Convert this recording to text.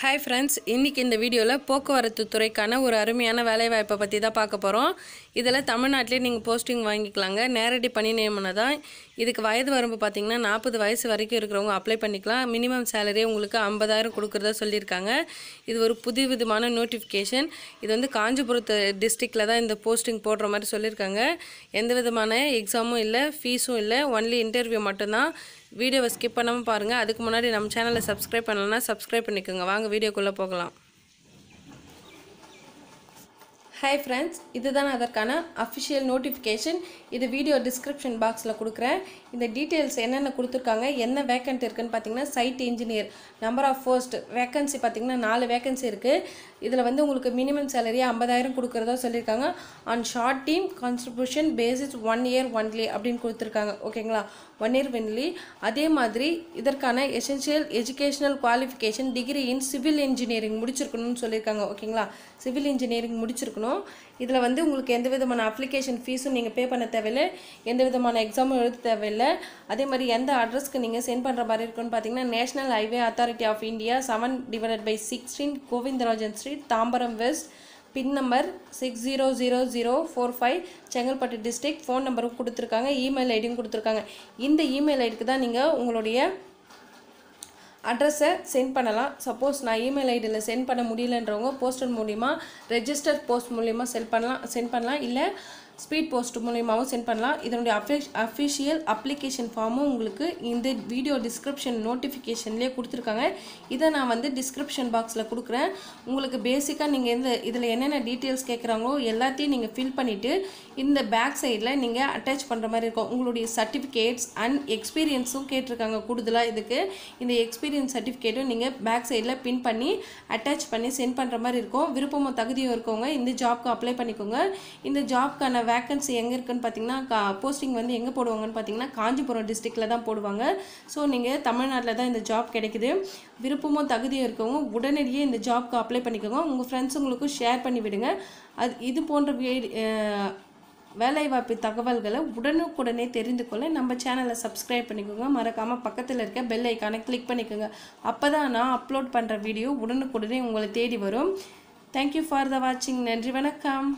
hi friends இன்றைக்கி இந்த வீடியோவில் போக்குவரத்து துறைக்கான ஒரு அருமையான வேலைவாய்ப்பை பற்றி தான் பார்க்க போகிறோம் இதில் தமிழ்நாட்டிலே நீங்கள் போஸ்டிங் வாங்கிக்கலாங்க நேரடி பணி நியமனம் தான் இதுக்கு வயது வரம்பு பார்த்திங்கன்னா நாற்பது வயசு வரைக்கும் இருக்கிறவங்க அப்ளை பண்ணிக்கலாம் மினிமம் சேலரி உங்களுக்கு ஐம்பதாயிரம் கொடுக்குறதா சொல்லியிருக்காங்க இது ஒரு புது விதமான நோட்டிஃபிகேஷன் இது வந்து காஞ்சிபுரத்து டிஸ்ட்ரிக்டில் தான் இந்த போஸ்டிங் போடுற மாதிரி சொல்லியிருக்காங்க எந்த விதமான எக்ஸாமும் இல்லை ஃபீஸும் இல்லை ஒன்லி இன்டர்வியூ மட்டும்தான் வீடியோவை ஸ்கிப் பண்ணாமல் பாருங்கள் அதுக்கு முன்னாடி நம்ம சேனலை சப்ஸ்கிரைப் பண்ணலன்னா சப்ஸ்கிரைப் பண்ணிக்கோங்க வாங்க வீடியோக்குள்ளே போகலாம் ஹாய் ஃப்ரெண்ட்ஸ் இதுதான் அதற்கான அஃபிஷியல் நோட்டிஃபிகேஷன் இது வீடியோ டிஸ்கிரிப்ஷன் பாக்ஸில் கொடுக்குறேன் இந்த டீட்டெயில்ஸ் என்னென்ன கொடுத்துருக்காங்க என்ன வேக்கண்ட் இருக்குதுன்னு பார்த்தீங்கன்னா site engineer number of post vacancy பார்த்திங்கன்னா நாலு வேக்கன்சி இருக்குது இதில் வந்து உங்களுக்கு மினிமம் சேலரி ஐம்பதாயிரம் கொடுக்குறதா சொல்லியிருக்காங்க on short term contribution basis one year only அப்படின்னு கொடுத்துருக்காங்க ஓகேங்களா ஒன் இயர் ஒன்லி அதே மாதிரி இதற்கான essential educational qualification degree in civil engineering முடிச்சிருக்கணும்னு சொல்லியிருக்காங்க ஓகேங்களா சிவில் இன்ஜினியரிங் முடிச்சிருக்கணும் இருக்கும் இதில் வந்து உங்களுக்கு எந்த விதமான அப்ளிகேஷன் ஃபீஸும் நீங்கள் பே பண்ண தேவையில்லை எந்த விதமான எக்ஸாமும் எழுத தேவையில்லை அதே மாதிரி எந்த அட்ரஸ்க்கு நீங்கள் சென்ட் பண்ணுற மாதிரி இருக்குன்னு பார்த்தீங்கன்னா national highway authority of India seven divided by sixteen Govindarajan street Tambaram west pin number six zero zero zero four five Chengalpattu district phone நம்பரும் கொடுத்துருக்காங்க இமெயில் ஐடியும் கொடுத்துருக்காங்க இந்த இமெயில் ஐடிக்கு தான் நீங்கள் உங்களுடைய அட்ரஸை சென்ட் பண்ணலாம் சப்போஸ் நான் இமெயில் ஐடியில் சென்ட் பண்ண முடியலன்றவங்க போஸ்டர் மூலிமா ரெஜிஸ்டர் போஸ்ட் மூலிமா சென்ட் பண்ணலாம் சென்ட் பண்ணலாம் இல்லை ஸ்பீட் போஸ்ட் மூலியமாகவும் சென்ட் பண்ணலாம் இதனுடைய அஃபிஷ் அஃபிஷியல் அப்ளிகேஷன் ஃபார்மும் உங்களுக்கு இந்த வீடியோ டிஸ்கிரிப்ஷன் நோட்டிஃபிகேஷன்லேயே கொடுத்துருக்காங்க இதை நான் வந்து டிஸ்கிரிப்ஷன் பாக்ஸில் கொடுக்குறேன் உங்களுக்கு பேசிக்காக நீங்கள் எந்த இதில் என்னென்ன டீட்டெயில்ஸ் கேட்குறாங்களோ எல்லாத்தையும் நீங்கள் ஃபில் பண்ணிவிட்டு இந்த பேக் சைடில் நீங்கள் அட்டாச் பண்ணுற மாதிரி இருக்கும் உங்களுடைய சர்டிஃபிகேட்ஸ் அண்ட் எக்ஸ்பீரியன்ஸும் கேட்டிருக்காங்க கூடுதலாக இதுக்கு இந்த எக்ஸ்பீரியன்ஸ் சர்டிஃபிகேட்டும் நீங்கள் பேக் சைடில் பின் பண்ணி அட்டாச் பண்ணி சென்ட் பண்ணுற மாதிரி இருக்கும் விருப்பமும் தகுதியும் இருக்கவங்க இந்த ஜாப்க்கு அப்ளை பண்ணிக்கோங்க இந்த ஜாப்க்கான வேக்கன்சி எங்கே இருக்குன்னு பார்த்தீங்கன்னா கா போஸ்டிங் வந்து எங்கே போடுவாங்கன்னு பார்த்தீங்கன்னா காஞ்சிபுரம் டிஸ்ட்ரிக்டில் தான் போடுவாங்க ஸோ நீங்கள் தமிழ்நாட்டில் தான் இந்த ஜாப் கிடைக்குது விருப்பமும் தகுதியும் இருக்கவங்க உடனடியே இந்த ஜாப்க்கு அப்ளை பண்ணிக்கோங்க உங்கள் ஃப்ரெண்ட்ஸுங்களுக்கும் ஷேர் பண்ணி விடுங்க அது இது போன்ற வேலைவாய்ப்பு தகவல்களை உடனுக்குடனே தெரிந்து கொள்ள நம்ம சேனலை சப்ஸ்கிரைப் பண்ணிக்கோங்க மறக்காமல் பக்கத்தில் இருக்க பெல் ஐக்கானை கிளிக் பண்ணிக்கோங்க அப்போ தான் நான் அப்லோட் பண்ணுற வீடியோ உடனுக்குடனே உங்களை தேடி வரும் தேங்க்யூ ஃபார் த வாட்சிங் நன்றி வணக்கம்